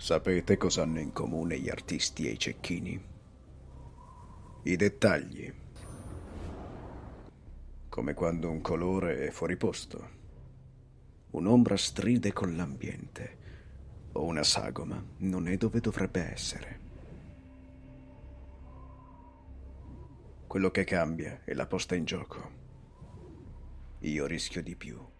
Sapete cosa hanno in comune gli artisti e i cecchini? I dettagli. Come quando un colore è fuori posto, un'ombra stride con l'ambiente o una sagoma non è dove dovrebbe essere. Quello che cambia è la posta in gioco. Io rischio di più.